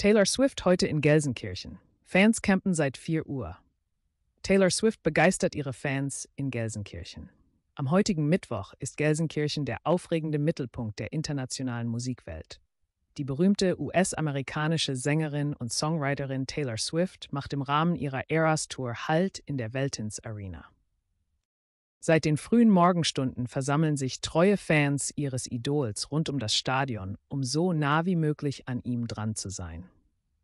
Taylor Swift heute in Gelsenkirchen. Fans campen seit 4 Uhr. Taylor Swift begeistert ihre Fans in Gelsenkirchen. Am heutigen Mittwoch ist Gelsenkirchen der aufregende Mittelpunkt der internationalen Musikwelt. Die berühmte US-amerikanische Sängerin und Songwriterin Taylor Swift macht im Rahmen ihrer Eras Tour Halt in der Weltins Arena. Seit den frühen Morgenstunden versammeln sich treue Fans ihres Idols rund um das Stadion, um so nah wie möglich an ihm dran zu sein.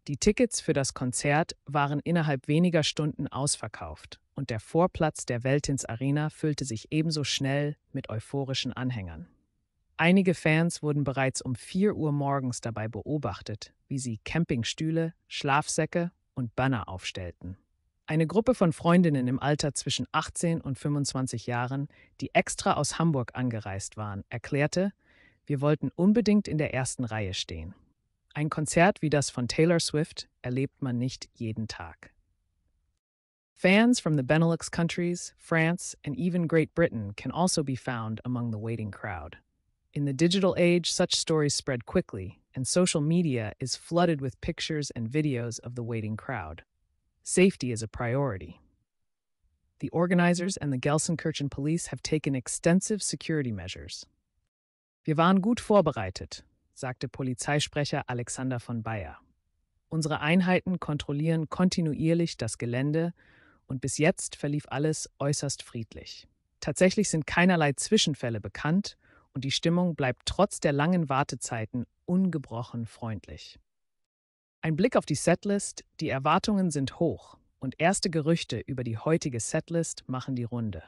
Die Tickets für das Konzert waren innerhalb weniger Stunden ausverkauft und der Vorplatz der Weltins Arena füllte sich ebenso schnell mit euphorischen Anhängern. Einige Fans wurden bereits um 4 Uhr morgens dabei beobachtet, wie sie Campingstühle, Schlafsäcke und Banner aufstellten. Eine Gruppe von Freundinnen im Alter zwischen 18 und 25 Jahren, die extra aus Hamburg angereist waren, erklärte, wir wollten unbedingt in der ersten Reihe stehen. Ein Konzert wie das von Taylor Swift erlebt man nicht jeden Tag. Fans from the Benelux countries, France, and even Great Britain can also be found among the waiting crowd. In the digital age, such stories spread quickly, and social media is flooded with pictures and videos of the waiting crowd. Safety is a priority. The organizers and the Gelsenkirchen police have taken extensive security measures. Wir waren gut vorbereitet, sagte Polizeisprecher Alexander von Bayer. Unsere Einheiten kontrollieren kontinuierlich das Gelände und bis jetzt verlief alles äußerst friedlich. Tatsächlich sind keinerlei Zwischenfälle bekannt und die Stimmung bleibt trotz der langen Wartezeiten ungebrochen freundlich. Ein Blick auf die Setlist, die Erwartungen sind hoch und erste Gerüchte über die heutige Setlist machen die Runde.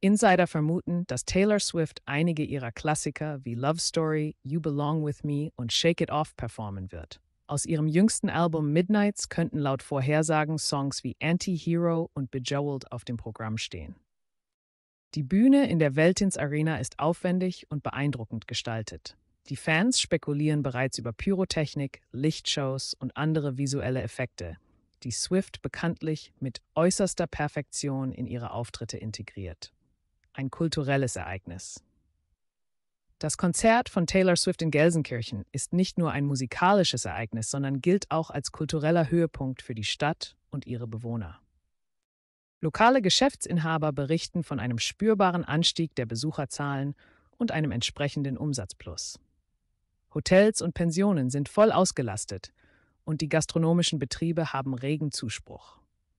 Insider vermuten, dass Taylor Swift einige ihrer Klassiker wie Love Story, You Belong With Me und Shake It Off performen wird. Aus ihrem jüngsten Album Midnights könnten laut Vorhersagen Songs wie Anti-Hero und Bejeweled auf dem Programm stehen. Die Bühne in der Weltins Arena ist aufwendig und beeindruckend gestaltet. Die Fans spekulieren bereits über Pyrotechnik, Lichtshows und andere visuelle Effekte, die Swift bekanntlich mit äußerster Perfektion in ihre Auftritte integriert. Ein kulturelles Ereignis. Das Konzert von Taylor Swift in Gelsenkirchen ist nicht nur ein musikalisches Ereignis, sondern gilt auch als kultureller Höhepunkt für die Stadt und ihre Bewohner. Lokale Geschäftsinhaber berichten von einem spürbaren Anstieg der Besucherzahlen und einem entsprechenden Umsatzplus. Hotels und Pensionen sind voll ausgelastet und die gastronomischen Betriebe haben regen Zuspruch.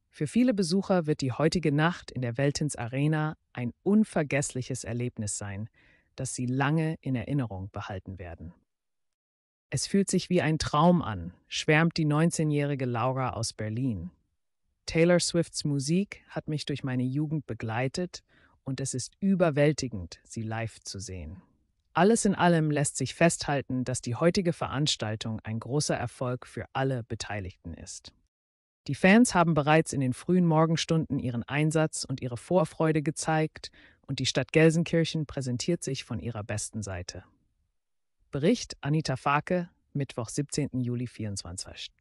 Für viele Besucher wird die heutige Nacht in der Weltins Arena ein unvergessliches Erlebnis sein, das sie lange in Erinnerung behalten werden. Es fühlt sich wie ein Traum an, schwärmt die 19-jährige Laura aus Berlin. Taylor Swifts Musik hat mich durch meine Jugend begleitet und es ist überwältigend, sie live zu sehen. Alles in allem lässt sich festhalten, dass die heutige Veranstaltung ein großer Erfolg für alle Beteiligten ist. Die Fans haben bereits in den frühen Morgenstunden ihren Einsatz und ihre Vorfreude gezeigt und die Stadt Gelsenkirchen präsentiert sich von ihrer besten Seite. Bericht Anita Fake, Mittwoch, 17. Juli 24.